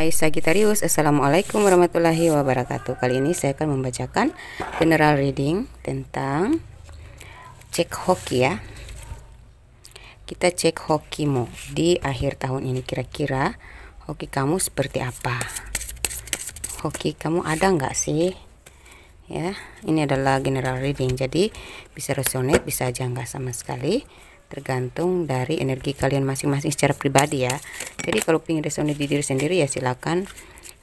Hai Sagittarius, Assalamualaikum warahmatullahi wabarakatuh Kali ini saya akan membacakan general reading tentang cek hoki ya Kita cek hokimu di akhir tahun ini kira-kira hoki kamu seperti apa Hoki kamu ada nggak sih? Ya, ini adalah general reading Jadi bisa resonate, bisa aja nggak sama sekali tergantung dari energi kalian masing-masing secara pribadi ya jadi kalau ingin resonate di diri sendiri ya silakan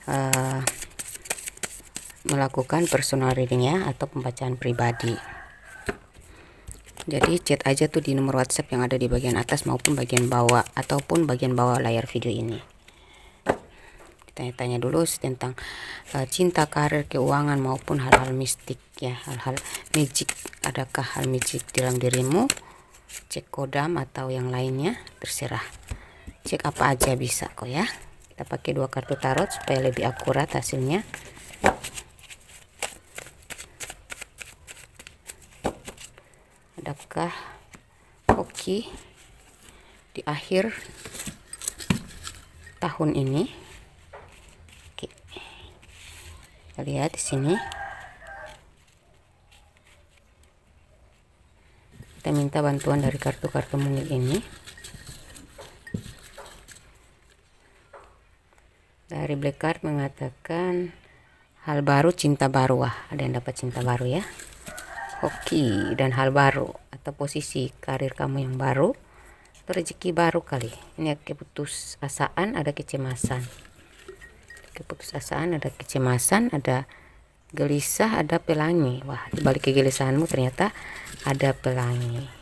uh, melakukan personal reading ya atau pembacaan pribadi jadi chat aja tuh di nomor WhatsApp yang ada di bagian atas maupun bagian bawah ataupun bagian bawah layar video ini tanya-tanya dulu tentang uh, cinta karir keuangan maupun hal-hal mistik ya hal-hal magic adakah hal magic dalam dirimu cek kodam atau yang lainnya terserah cek apa aja bisa kok ya kita pakai dua kartu tarot supaya lebih akurat hasilnya adakah hoki di akhir tahun ini Oke. kita lihat di sini minta bantuan dari kartu-kartu mungil ini dari black card mengatakan hal baru cinta baru wah ada yang dapat cinta baru ya hoki dan hal baru atau posisi karir kamu yang baru atau rezeki baru kali ini ada asaan ada kecemasan keputusasaan ada kecemasan ada gelisah ada pelangi wah dibalik kegelisahanmu ternyata ada pelangi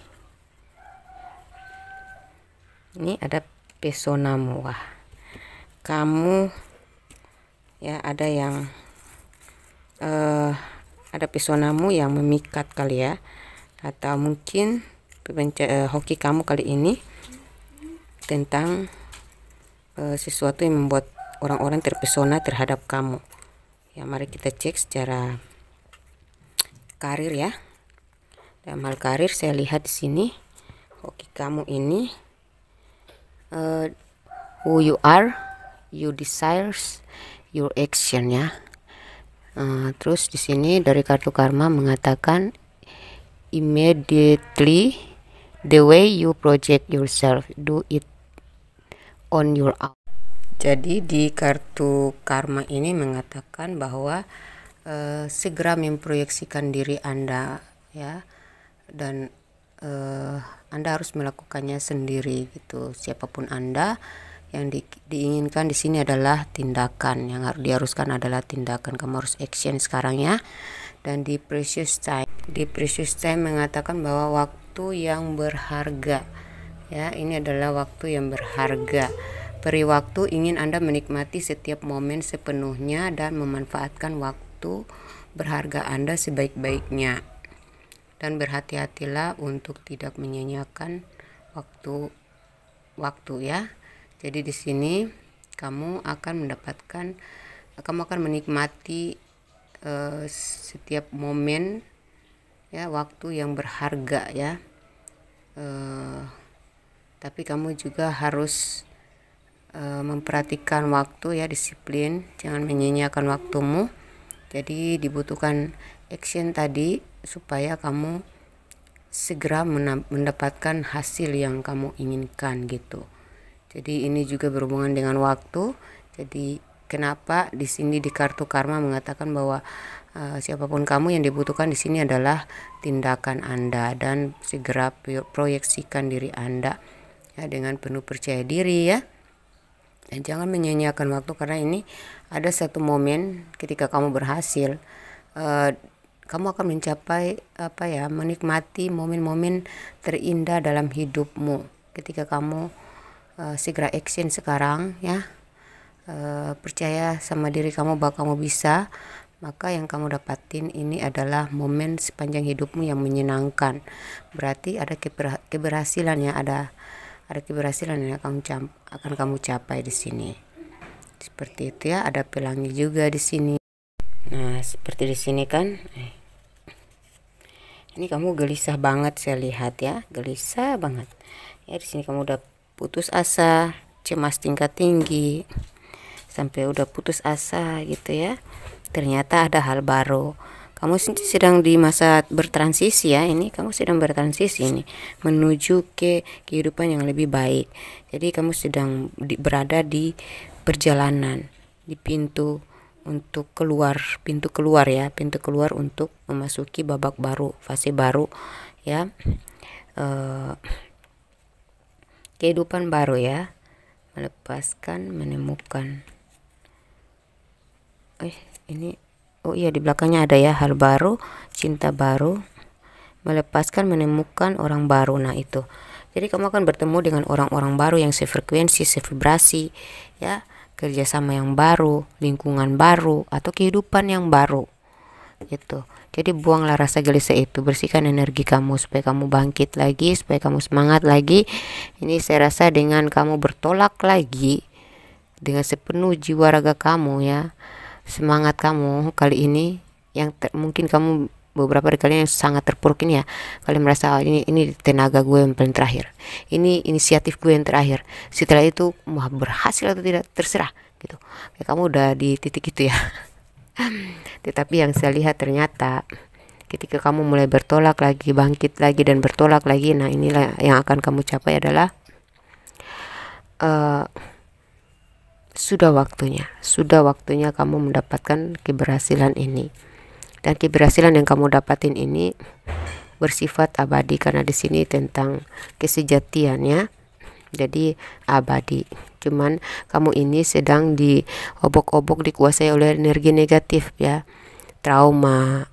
ini ada pesona murah kamu ya ada yang eh, ada pesonamu yang memikat kali ya atau mungkin uh, hoki kamu kali ini tentang uh, sesuatu yang membuat orang-orang terpesona terhadap kamu ya mari kita cek secara karir ya dalam hal karir saya lihat di sini hoki kamu ini uh, who you are you desires your action ya uh, terus di sini dari kartu karma mengatakan immediately the way you project yourself do it on your own jadi di kartu karma ini mengatakan bahwa uh, segera memproyeksikan diri anda ya dan uh, Anda harus melakukannya sendiri gitu. Siapapun Anda yang di, diinginkan di sini adalah tindakan yang harus diharuskan adalah tindakan kamu harus action sekarang ya dan di precious time di precious time mengatakan bahwa waktu yang berharga ya ini adalah waktu yang berharga Beri waktu ingin Anda menikmati setiap momen sepenuhnya dan memanfaatkan waktu berharga Anda sebaik-baiknya dan berhati-hatilah untuk tidak menyanyiakan waktu waktu ya. Jadi di sini kamu akan mendapatkan kamu akan menikmati uh, setiap momen ya waktu yang berharga ya. Uh, tapi kamu juga harus uh, memperhatikan waktu ya disiplin, jangan menyanyiakan waktumu. Jadi dibutuhkan action tadi supaya kamu segera mendapatkan hasil yang kamu inginkan gitu. Jadi ini juga berhubungan dengan waktu. Jadi kenapa di sini di kartu karma mengatakan bahwa uh, siapapun kamu yang dibutuhkan di sini adalah tindakan Anda dan segera proyeksikan diri Anda ya dengan penuh percaya diri ya. Dan jangan menyanyiakan waktu karena ini ada satu momen ketika kamu berhasil uh, kamu akan mencapai apa ya menikmati momen-momen terindah dalam hidupmu ketika kamu uh, segera action sekarang ya uh, percaya sama diri kamu bahwa kamu bisa maka yang kamu dapatin ini adalah momen sepanjang hidupmu yang menyenangkan berarti ada keber keberhasilan ya ada ada keberhasilan yang akan akan kamu capai di sini seperti itu ya ada pelangi juga di sini Nah, seperti di sini kan. Eh. Ini kamu gelisah banget saya lihat ya, gelisah banget. Ya di sini kamu udah putus asa, cemas tingkat tinggi. Sampai udah putus asa gitu ya. Ternyata ada hal baru. Kamu sedang di masa bertransisi ya ini, kamu sedang bertransisi ini menuju ke kehidupan yang lebih baik. Jadi kamu sedang di, berada di perjalanan di pintu untuk keluar pintu keluar ya pintu keluar untuk memasuki babak baru fase baru ya uh, kehidupan baru ya melepaskan menemukan eh ini oh iya di belakangnya ada ya hal baru cinta baru melepaskan menemukan orang baru nah itu jadi kamu akan bertemu dengan orang-orang baru yang sefrekuensi sevibrasi ya kerjasama yang baru, lingkungan baru, atau kehidupan yang baru. Gitu. Jadi buanglah rasa gelisah itu, bersihkan energi kamu supaya kamu bangkit lagi, supaya kamu semangat lagi. Ini saya rasa dengan kamu bertolak lagi dengan sepenuh jiwa raga kamu ya, semangat kamu kali ini yang mungkin kamu beberapa dari kalian yang sangat terpuruk ini ya kalian merasa oh, ini ini tenaga gue yang paling terakhir ini inisiatif gue yang terakhir setelah itu mau berhasil atau tidak terserah gitu ya, kamu udah di titik itu ya tetapi yang saya lihat ternyata ketika kamu mulai bertolak lagi bangkit lagi dan bertolak lagi nah inilah yang akan kamu capai adalah uh, sudah waktunya sudah waktunya kamu mendapatkan keberhasilan ini dan keberhasilan yang kamu dapatin ini bersifat abadi karena di sini tentang kesejatian ya jadi abadi cuman kamu ini sedang diobok-obok dikuasai oleh energi negatif ya trauma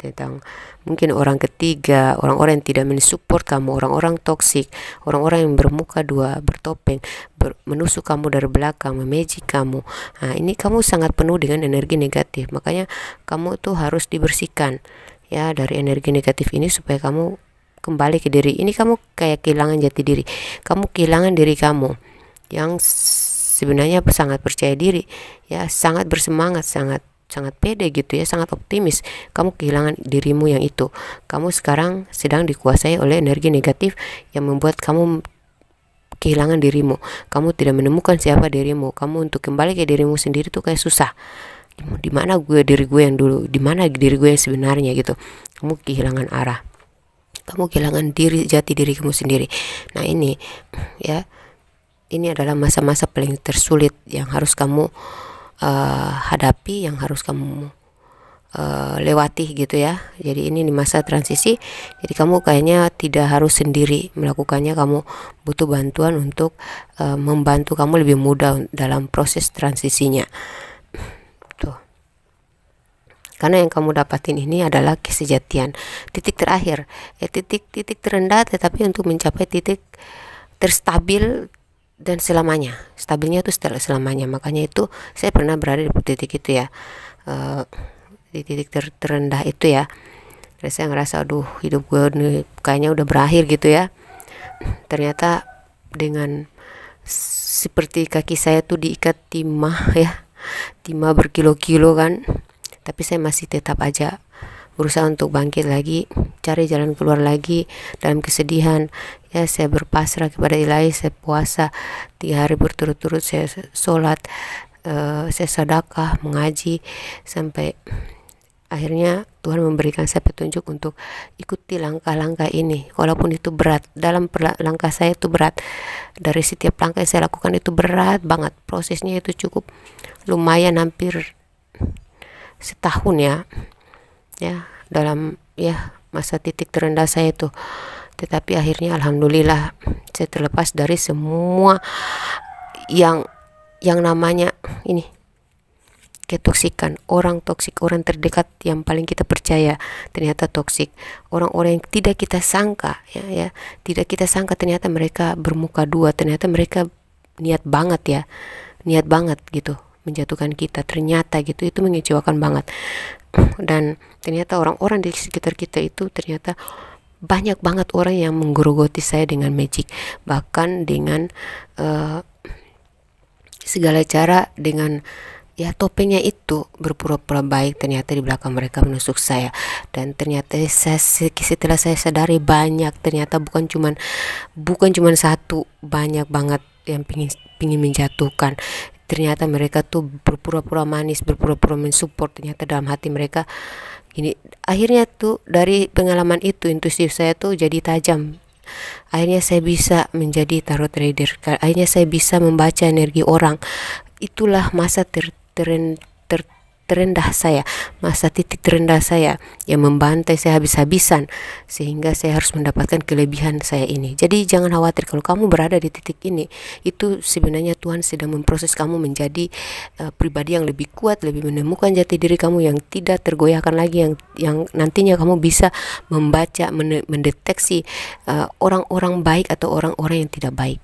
tentang mungkin orang ketiga, orang-orang yang tidak mensupport kamu, orang-orang toksik, orang-orang yang bermuka dua, bertopeng, ber menusuk kamu dari belakang, memejik kamu. Nah, ini kamu sangat penuh dengan energi negatif. Makanya kamu tuh harus dibersihkan ya dari energi negatif ini supaya kamu kembali ke diri. Ini kamu kayak kehilangan jati diri. Kamu kehilangan diri kamu yang sebenarnya sangat percaya diri, ya, sangat bersemangat, sangat sangat pede gitu ya, sangat optimis. Kamu kehilangan dirimu yang itu. Kamu sekarang sedang dikuasai oleh energi negatif yang membuat kamu kehilangan dirimu. Kamu tidak menemukan siapa dirimu. Kamu untuk kembali ke dirimu sendiri tuh kayak susah di mana gue diri gue yang dulu di mana diri gue yang sebenarnya gitu kamu kehilangan arah kamu kehilangan diri jati diri kamu sendiri nah ini ya ini adalah masa-masa paling tersulit yang harus kamu uh, hadapi, yang harus kamu uh, lewati gitu ya. Jadi ini di masa transisi, jadi kamu kayaknya tidak harus sendiri melakukannya, kamu butuh bantuan untuk uh, membantu kamu lebih mudah dalam proses transisinya. Tuh. Karena yang kamu dapatin ini adalah kesejatian. Titik terakhir, eh, titik titik terendah tetapi untuk mencapai titik terstabil dan selamanya stabilnya itu selamanya makanya itu saya pernah berada di titik itu ya e, di titik ter terendah itu ya terus saya ngerasa aduh hidup gue ini kayaknya udah berakhir gitu ya ternyata dengan seperti kaki saya tuh diikat timah ya timah berkilo-kilo kan tapi saya masih tetap aja berusaha untuk bangkit lagi cari jalan keluar lagi dalam kesedihan ya saya berpasrah kepada ilahi saya puasa tiga hari berturut-turut saya sholat uh, saya sedekah mengaji sampai akhirnya Tuhan memberikan saya petunjuk untuk ikuti langkah-langkah ini walaupun itu berat dalam langkah saya itu berat dari setiap langkah yang saya lakukan itu berat banget prosesnya itu cukup lumayan hampir setahun ya ya dalam ya masa titik terendah saya itu tetapi akhirnya alhamdulillah saya terlepas dari semua yang yang namanya ini ketoksikan orang toksik orang terdekat yang paling kita percaya ternyata toksik orang-orang yang tidak kita sangka ya ya tidak kita sangka ternyata mereka bermuka dua ternyata mereka niat banget ya niat banget gitu menjatuhkan kita ternyata gitu itu mengecewakan banget dan ternyata orang-orang di sekitar kita itu ternyata banyak banget orang yang menggerogoti saya dengan magic bahkan dengan uh, segala cara dengan ya topengnya itu berpura-pura baik ternyata di belakang mereka menusuk saya dan ternyata saya setelah saya sadari banyak ternyata bukan cuman bukan cuman satu banyak banget yang pingin pingin menjatuhkan ternyata mereka tuh berpura-pura manis berpura-pura mensupport ternyata dalam hati mereka ini akhirnya tuh dari pengalaman itu intuisi saya tuh jadi tajam akhirnya saya bisa menjadi tarot reader akhirnya saya bisa membaca energi orang itulah masa ter, ter terendah saya, masa titik terendah saya yang membantai saya habis-habisan sehingga saya harus mendapatkan kelebihan saya ini. Jadi jangan khawatir kalau kamu berada di titik ini, itu sebenarnya Tuhan sedang memproses kamu menjadi uh, pribadi yang lebih kuat, lebih menemukan jati diri kamu yang tidak tergoyahkan lagi yang yang nantinya kamu bisa membaca mendeteksi eh, orang-orang uh, orang -orang baik atau orang-orang yang tidak baik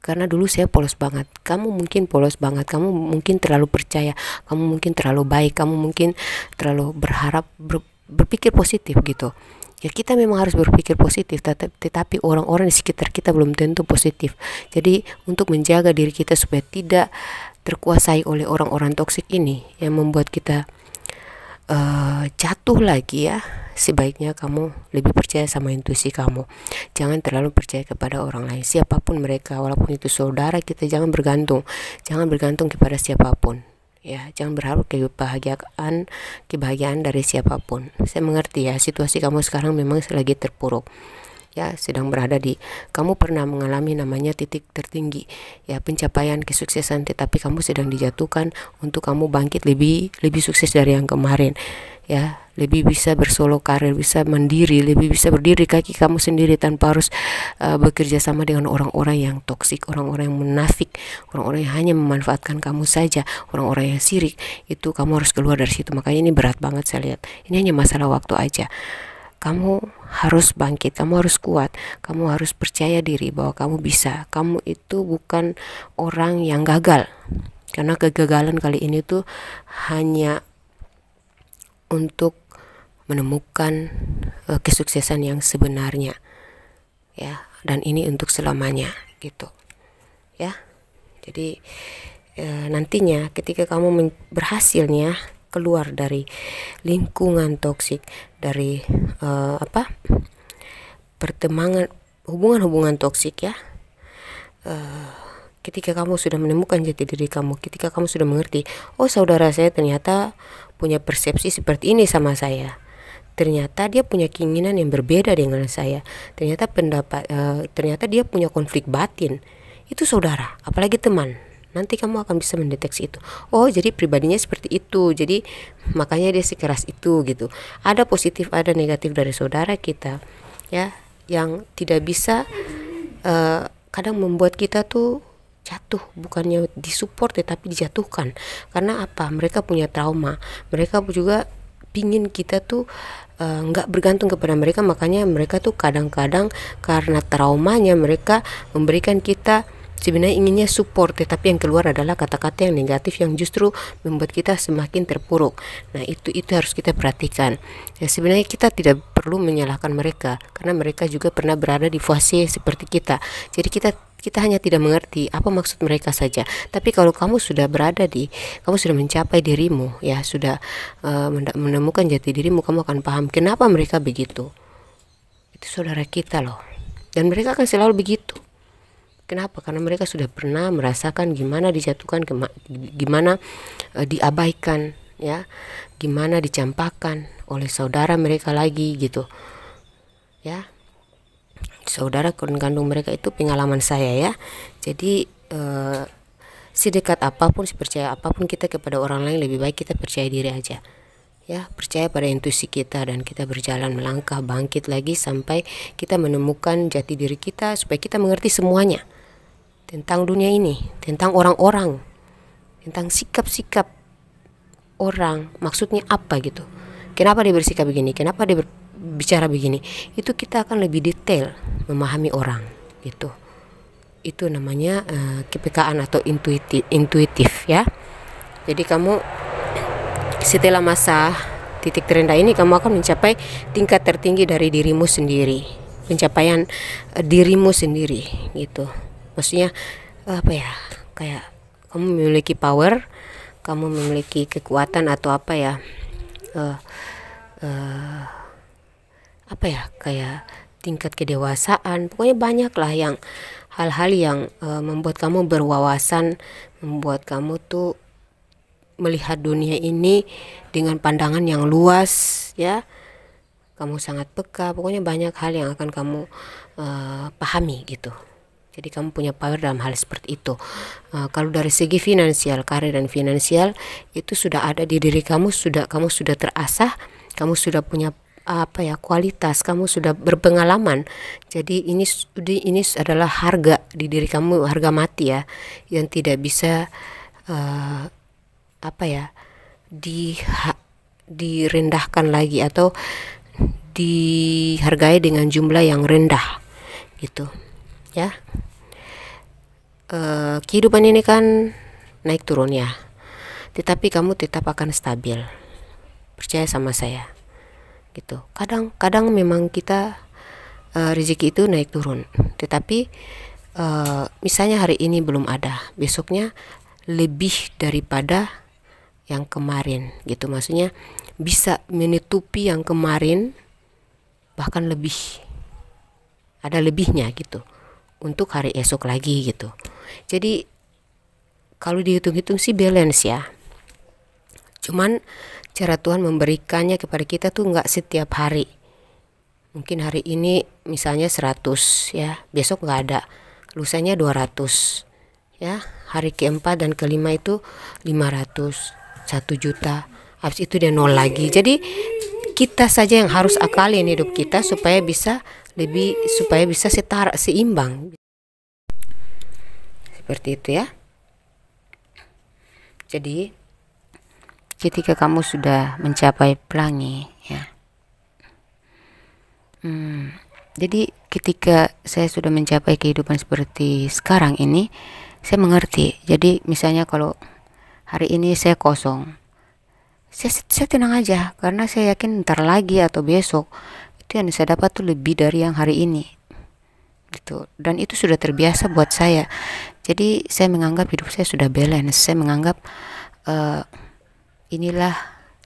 karena dulu saya polos banget kamu mungkin polos banget kamu mungkin terlalu percaya kamu mungkin terlalu baik kamu mungkin terlalu berharap ber, berpikir positif gitu ya kita memang harus berpikir positif tetapi orang-orang di sekitar kita belum tentu positif jadi untuk menjaga diri kita supaya tidak terkuasai oleh orang-orang toksik ini yang membuat kita uh, jatuh lagi ya sebaiknya kamu lebih percaya sama intuisi kamu jangan terlalu percaya kepada orang lain siapapun mereka walaupun itu saudara kita jangan bergantung jangan bergantung kepada siapapun ya jangan berharap kebahagiaan kebahagiaan dari siapapun saya mengerti ya situasi kamu sekarang memang lagi terpuruk ya sedang berada di kamu pernah mengalami namanya titik tertinggi ya pencapaian kesuksesan tetapi kamu sedang dijatuhkan untuk kamu bangkit lebih lebih sukses dari yang kemarin ya lebih bisa bersolo karir bisa mandiri lebih bisa berdiri kaki kamu sendiri tanpa harus uh, bekerja sama dengan orang-orang yang toksik orang-orang yang menafik orang-orang yang hanya memanfaatkan kamu saja orang-orang yang sirik itu kamu harus keluar dari situ makanya ini berat banget saya lihat ini hanya masalah waktu aja kamu harus bangkit, kamu harus kuat, kamu harus percaya diri bahwa kamu bisa. Kamu itu bukan orang yang gagal. Karena kegagalan kali ini tuh hanya untuk menemukan uh, kesuksesan yang sebenarnya. Ya, dan ini untuk selamanya gitu. Ya. Jadi e, nantinya ketika kamu berhasilnya keluar dari lingkungan toksik dari uh, apa pertemangan hubungan-hubungan toksik ya uh, ketika kamu sudah menemukan jati diri kamu, ketika kamu sudah mengerti, oh saudara saya ternyata punya persepsi seperti ini sama saya. Ternyata dia punya keinginan yang berbeda dengan saya. Ternyata pendapat uh, ternyata dia punya konflik batin. Itu saudara, apalagi teman nanti kamu akan bisa mendeteksi itu oh jadi pribadinya seperti itu jadi makanya dia sekeras itu gitu ada positif ada negatif dari saudara kita ya yang tidak bisa uh, kadang membuat kita tuh jatuh bukannya disupport tetapi dijatuhkan karena apa mereka punya trauma mereka juga pingin kita tuh eh, nggak uh, bergantung kepada mereka makanya mereka tuh kadang-kadang karena traumanya mereka memberikan kita sebenarnya inginnya support tetapi yang keluar adalah kata-kata yang negatif yang justru membuat kita semakin terpuruk nah itu itu harus kita perhatikan ya sebenarnya kita tidak perlu menyalahkan mereka karena mereka juga pernah berada di fase seperti kita jadi kita kita hanya tidak mengerti apa maksud mereka saja. Tapi kalau kamu sudah berada di, kamu sudah mencapai dirimu, ya sudah uh, menemukan jati dirimu, kamu akan paham kenapa mereka begitu. Itu saudara kita loh, dan mereka akan selalu begitu. Kenapa? Karena mereka sudah pernah merasakan gimana dijatuhkan, gimana e, diabaikan, ya, gimana dicampakkan oleh saudara mereka lagi gitu, ya. Saudara kandung mereka itu pengalaman saya ya. Jadi e, eh, dekat apapun, si percaya apapun kita kepada orang lain lebih baik kita percaya diri aja ya percaya pada intuisi kita dan kita berjalan melangkah bangkit lagi sampai kita menemukan jati diri kita supaya kita mengerti semuanya tentang dunia ini, tentang orang-orang, tentang sikap-sikap orang, maksudnya apa gitu. Kenapa dia bersikap begini? Kenapa dia bicara begini? Itu kita akan lebih detail memahami orang gitu. Itu namanya uh, kepekaan atau intuitif, intuitif ya. Jadi kamu setelah masa titik terendah ini kamu akan mencapai tingkat tertinggi dari dirimu sendiri pencapaian eh, dirimu sendiri gitu maksudnya apa ya kayak kamu memiliki power kamu memiliki kekuatan atau apa ya uh, uh, apa ya kayak tingkat kedewasaan pokoknya banyak lah yang hal-hal yang uh, membuat kamu berwawasan membuat kamu tuh melihat dunia ini dengan pandangan yang luas ya kamu sangat peka pokoknya banyak hal yang akan kamu uh, pahami gitu jadi kamu punya power dalam hal seperti itu. Uh, kalau dari segi finansial, karir dan finansial itu sudah ada di diri kamu, sudah kamu sudah terasah, kamu sudah punya apa ya kualitas kamu sudah berpengalaman jadi ini ini adalah harga di diri kamu harga mati ya yang tidak bisa uh, apa ya di direndahkan lagi atau dihargai dengan jumlah yang rendah gitu ya eh, kehidupan ini kan naik turun ya tetapi kamu tetap akan stabil percaya sama saya gitu kadang kadang memang kita uh, rezeki itu naik turun tetapi uh, misalnya hari ini belum ada besoknya lebih daripada yang kemarin gitu maksudnya bisa menutupi yang kemarin bahkan lebih ada lebihnya gitu untuk hari esok lagi gitu jadi kalau dihitung-hitung sih balance ya. Cuman cara Tuhan memberikannya kepada kita tuh nggak setiap hari. Mungkin hari ini misalnya 100 ya, besok nggak ada. Lusanya 200 ya. Hari keempat dan kelima itu 500, 1 juta. Habis itu dia nol lagi. Jadi kita saja yang harus akalin hidup kita supaya bisa lebih supaya bisa setara seimbang seperti itu ya jadi ketika kamu sudah mencapai pelangi ya hmm, jadi ketika saya sudah mencapai kehidupan seperti sekarang ini saya mengerti jadi misalnya kalau hari ini saya kosong saya, saya tenang aja karena saya yakin ntar lagi atau besok itu yang saya dapat tuh lebih dari yang hari ini gitu dan itu sudah terbiasa buat saya jadi saya menganggap hidup saya sudah balance saya menganggap uh, inilah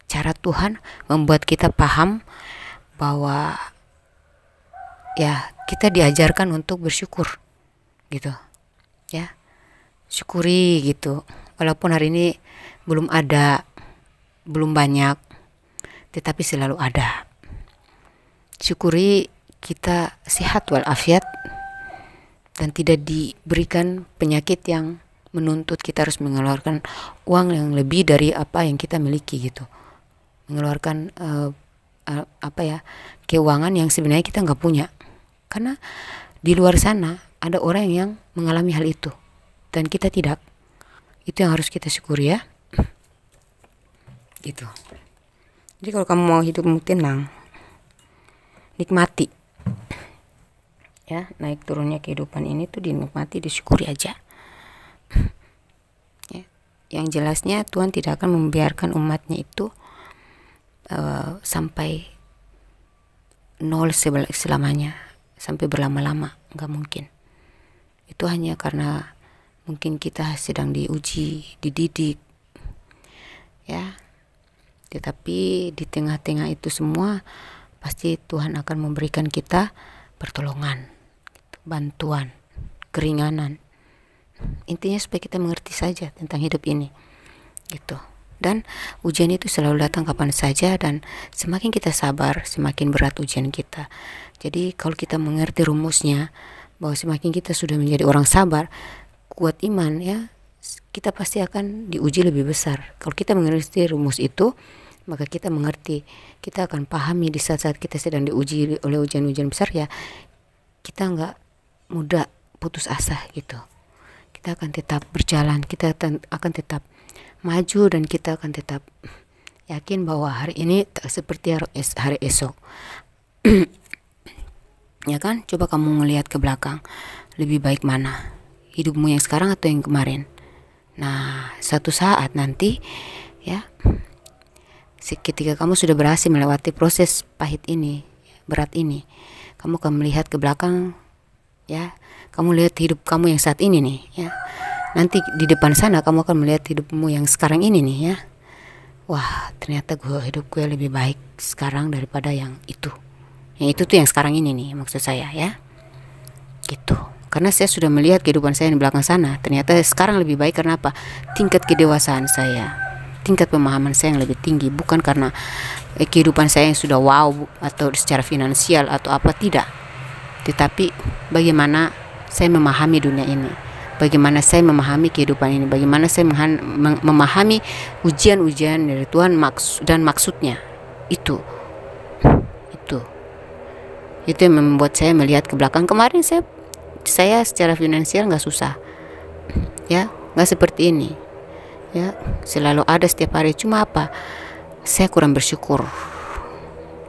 cara Tuhan membuat kita paham bahwa ya kita diajarkan untuk bersyukur gitu ya syukuri gitu walaupun hari ini belum ada belum banyak tetapi selalu ada syukuri kita sehat walafiat dan tidak diberikan penyakit yang menuntut kita harus mengeluarkan uang yang lebih dari apa yang kita miliki gitu mengeluarkan uh, uh, apa ya keuangan yang sebenarnya kita nggak punya karena di luar sana ada orang yang mengalami hal itu dan kita tidak itu yang harus kita syukuri ya gitu jadi kalau kamu mau hidup mungkin nang nikmati ya naik turunnya kehidupan ini tuh dinikmati disyukuri aja ya. yang jelasnya Tuhan tidak akan membiarkan umatnya itu uh, sampai nol selamanya sampai berlama-lama nggak mungkin itu hanya karena mungkin kita sedang diuji dididik ya tetapi di tengah-tengah itu semua pasti Tuhan akan memberikan kita pertolongan, bantuan, keringanan. Intinya supaya kita mengerti saja tentang hidup ini. Gitu. Dan ujian itu selalu datang kapan saja dan semakin kita sabar, semakin berat ujian kita. Jadi kalau kita mengerti rumusnya bahwa semakin kita sudah menjadi orang sabar, kuat iman ya, kita pasti akan diuji lebih besar. Kalau kita mengerti rumus itu, maka kita mengerti, kita akan pahami di saat-saat kita sedang diuji oleh ujian-ujian besar ya, kita nggak mudah putus asa gitu. Kita akan tetap berjalan, kita akan tetap maju dan kita akan tetap yakin bahwa hari ini tak seperti hari esok. ya kan? Coba kamu melihat ke belakang, lebih baik mana? Hidupmu yang sekarang atau yang kemarin? Nah, satu saat nanti ya ketika kamu sudah berhasil melewati proses pahit ini, berat ini, kamu akan melihat ke belakang, ya. Kamu lihat hidup kamu yang saat ini nih, ya. Nanti di depan sana kamu akan melihat hidupmu yang sekarang ini nih, ya. Wah, ternyata gue hidup gue lebih baik sekarang daripada yang itu. Yang itu tuh yang sekarang ini nih, maksud saya, ya. Gitu. Karena saya sudah melihat kehidupan saya di belakang sana, ternyata sekarang lebih baik karena apa? Tingkat kedewasaan saya, tingkat pemahaman saya yang lebih tinggi bukan karena eh, kehidupan saya yang sudah wow atau secara finansial atau apa tidak tetapi bagaimana saya memahami dunia ini bagaimana saya memahami kehidupan ini bagaimana saya memahami ujian-ujian dari Tuhan maksud dan maksudnya itu itu itu yang membuat saya melihat ke belakang kemarin saya saya secara finansial nggak susah ya nggak seperti ini ya selalu ada setiap hari cuma apa saya kurang bersyukur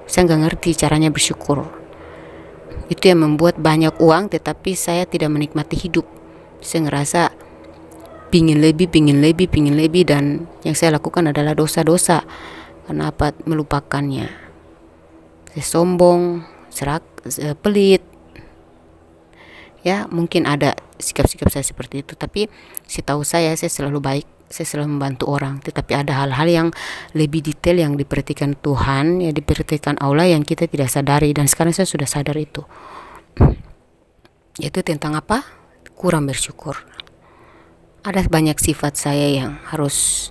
saya nggak ngerti caranya bersyukur itu yang membuat banyak uang tetapi saya tidak menikmati hidup saya ngerasa pingin lebih pingin lebih pingin lebih dan yang saya lakukan adalah dosa-dosa karena apa melupakannya saya sombong serak eh, pelit ya mungkin ada sikap-sikap saya seperti itu tapi si tahu saya saya selalu baik saya selalu membantu orang tetapi ada hal-hal yang lebih detail yang diperhatikan Tuhan ya diperhatikan Allah yang kita tidak sadari dan sekarang saya sudah sadar itu yaitu tentang apa kurang bersyukur ada banyak sifat saya yang harus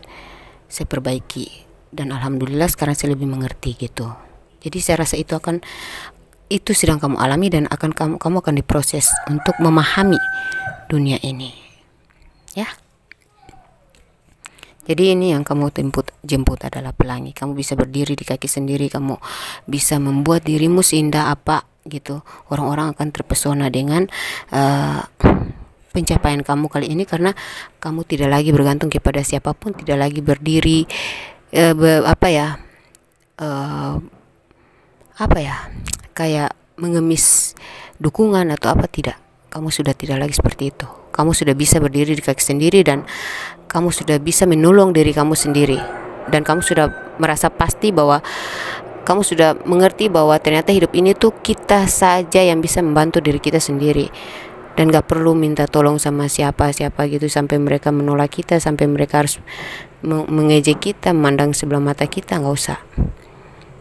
saya perbaiki dan alhamdulillah sekarang saya lebih mengerti gitu jadi saya rasa itu akan itu sedang kamu alami dan akan kamu kamu akan diproses untuk memahami dunia ini ya jadi ini yang kamu timput, jemput adalah pelangi. Kamu bisa berdiri di kaki sendiri, kamu bisa membuat dirimu seindah apa gitu. Orang-orang akan terpesona dengan uh, pencapaian kamu kali ini karena kamu tidak lagi bergantung kepada siapapun, tidak lagi berdiri uh, be, apa ya? Uh, apa ya? Kayak mengemis dukungan atau apa tidak. Kamu sudah tidak lagi seperti itu. Kamu sudah bisa berdiri di kaki sendiri dan kamu sudah bisa menolong diri kamu sendiri dan kamu sudah merasa pasti bahwa kamu sudah mengerti bahwa ternyata hidup ini tuh kita saja yang bisa membantu diri kita sendiri dan gak perlu minta tolong sama siapa-siapa gitu sampai mereka menolak kita sampai mereka harus mengejek kita memandang sebelah mata kita nggak usah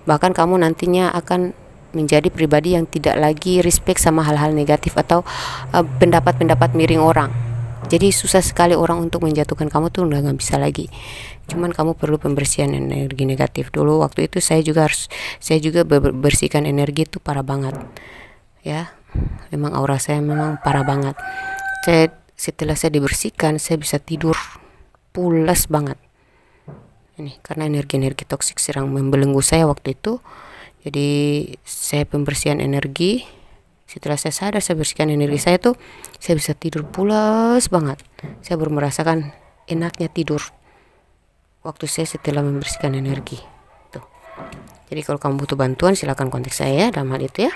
bahkan kamu nantinya akan menjadi pribadi yang tidak lagi respect sama hal-hal negatif atau eh, pendapat-pendapat uh, pendapat -pendapat miring orang jadi susah sekali orang untuk menjatuhkan kamu tuh udah nggak bisa lagi cuman kamu perlu pembersihan energi negatif dulu waktu itu saya juga harus saya juga bersihkan energi itu parah banget ya memang aura saya memang parah banget saya setelah saya dibersihkan saya bisa tidur pulas banget ini karena energi-energi toksik serang membelenggu saya waktu itu jadi saya pembersihan energi setelah saya sadar, saya bersihkan energi saya tuh, saya bisa tidur pulas banget. Saya baru merasakan enaknya tidur waktu saya setelah membersihkan energi. Tuh. Jadi kalau kamu butuh bantuan, silahkan kontak saya ya, dalam hal itu ya.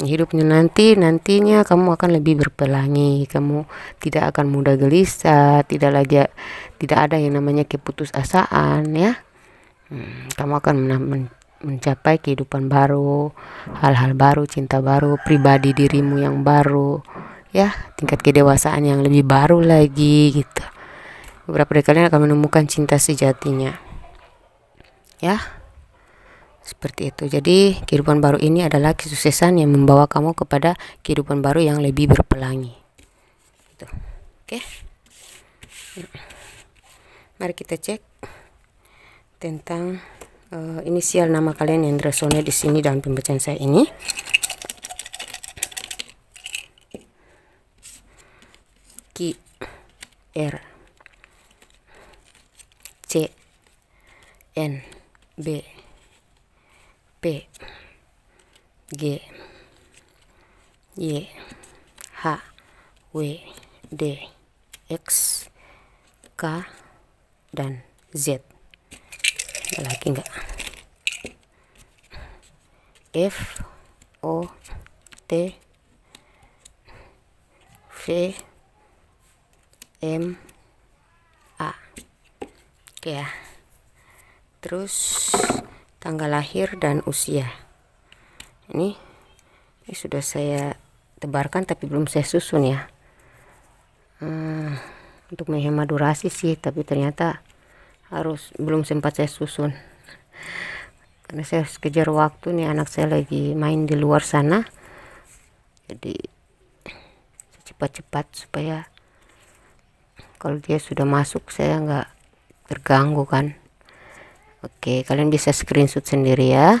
Hidupnya nanti, nantinya kamu akan lebih berpelangi, kamu tidak akan mudah gelisah, tidak lagi, tidak ada yang namanya keputusasaan ya. Hmm, kamu akan mencapai kehidupan baru, hal-hal baru, cinta baru, pribadi dirimu yang baru, ya, tingkat kedewasaan yang lebih baru lagi gitu. Beberapa dari kalian akan menemukan cinta sejatinya. Ya. Seperti itu. Jadi, kehidupan baru ini adalah kesuksesan yang membawa kamu kepada kehidupan baru yang lebih berpelangi. Gitu. Oke. Okay? Mari kita cek tentang uh, inisial nama kalian yang resonate di sini dalam pembacaan saya ini. Ki R C N B P G Y H W D X K dan Z ada lagi enggak F O T V M A oke ya terus tanggal lahir dan usia ini ini sudah saya tebarkan tapi belum saya susun ya hmm, untuk menghemat durasi sih tapi ternyata harus belum sempat saya susun karena saya harus kejar waktu nih anak saya lagi main di luar sana jadi cepat-cepat supaya kalau dia sudah masuk saya nggak terganggu kan oke kalian bisa screenshot sendiri ya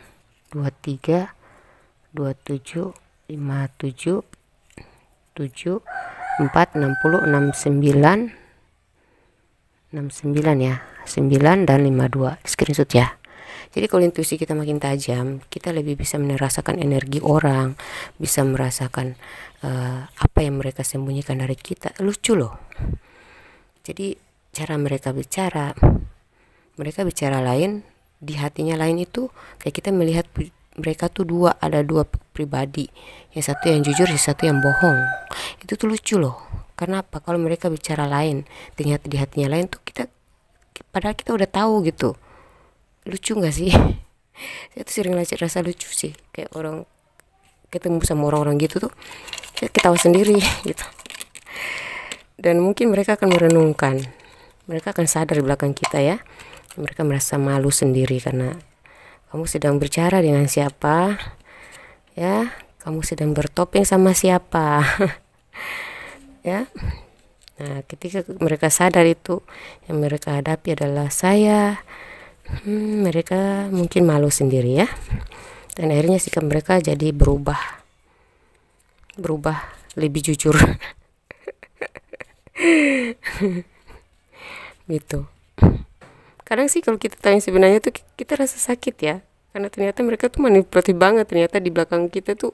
23 27 57 7 4 60 69 69 ya 9 dan 52 screenshot ya jadi kalau intuisi kita makin tajam kita lebih bisa merasakan energi orang bisa merasakan uh, apa yang mereka sembunyikan dari kita lucu loh jadi cara mereka bicara mereka bicara lain di hatinya lain itu kayak kita melihat mereka tuh dua ada dua pribadi yang satu yang jujur yang satu yang bohong itu tuh lucu loh karena apa kalau mereka bicara lain ternyata di hatinya lain tuh kita padahal kita udah tahu gitu lucu nggak sih saya tuh sering lacet rasa lucu sih kayak orang ketemu sama orang-orang gitu tuh kita ketawa sendiri gitu dan mungkin mereka akan merenungkan mereka akan sadar di belakang kita ya mereka merasa malu sendiri karena kamu sedang berbicara dengan siapa ya kamu sedang bertopeng sama siapa ya nah ketika mereka sadar itu yang mereka hadapi adalah saya hmm, mereka mungkin malu sendiri ya dan akhirnya sikap mereka jadi berubah berubah lebih jujur gitu kadang sih kalau kita tanya sebenarnya tuh kita rasa sakit ya karena ternyata mereka tuh manipulatif banget ternyata di belakang kita tuh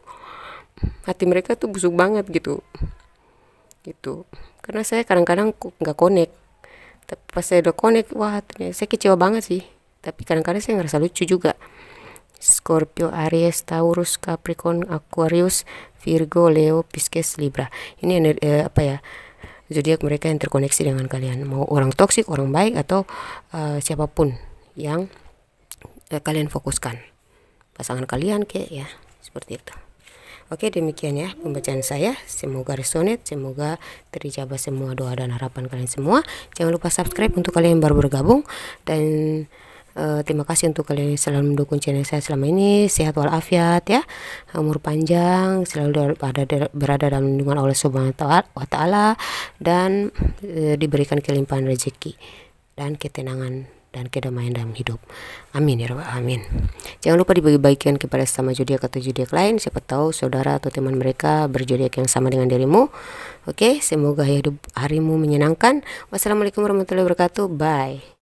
hati mereka tuh busuk banget gitu gitu karena saya kadang-kadang nggak konek, tapi pas saya udah konek wah ternyata saya kecewa banget sih tapi kadang-kadang saya ngerasa lucu juga Scorpio, Aries, Taurus, Capricorn, Aquarius, Virgo, Leo, Pisces, Libra. Ini eh, apa ya? zodiak mereka yang terkoneksi dengan kalian mau orang toksik orang baik atau uh, siapapun yang uh, kalian fokuskan pasangan kalian kayak ya seperti itu Oke demikian ya pembacaan saya Semoga resonate, semoga terjawab semua doa dan harapan kalian semua Jangan lupa subscribe untuk kalian yang baru bergabung Dan Uh, terima kasih untuk kalian yang selalu mendukung channel saya selama ini. Sehat walafiat ya. Umur panjang, selalu berada, berada dalam lindungan Allah Subhanahu wa taala dan uh, diberikan kelimpahan rezeki dan ketenangan dan kedamaian dalam hidup. Amin ya rabbal alamin. Jangan lupa dibagi-bagikan kepada sesama jodiah atau jodiah lain, siapa tahu saudara atau teman mereka berjodiah yang sama dengan dirimu. Oke, semoga hidup harimu menyenangkan. Wassalamualaikum warahmatullahi wabarakatuh. Bye.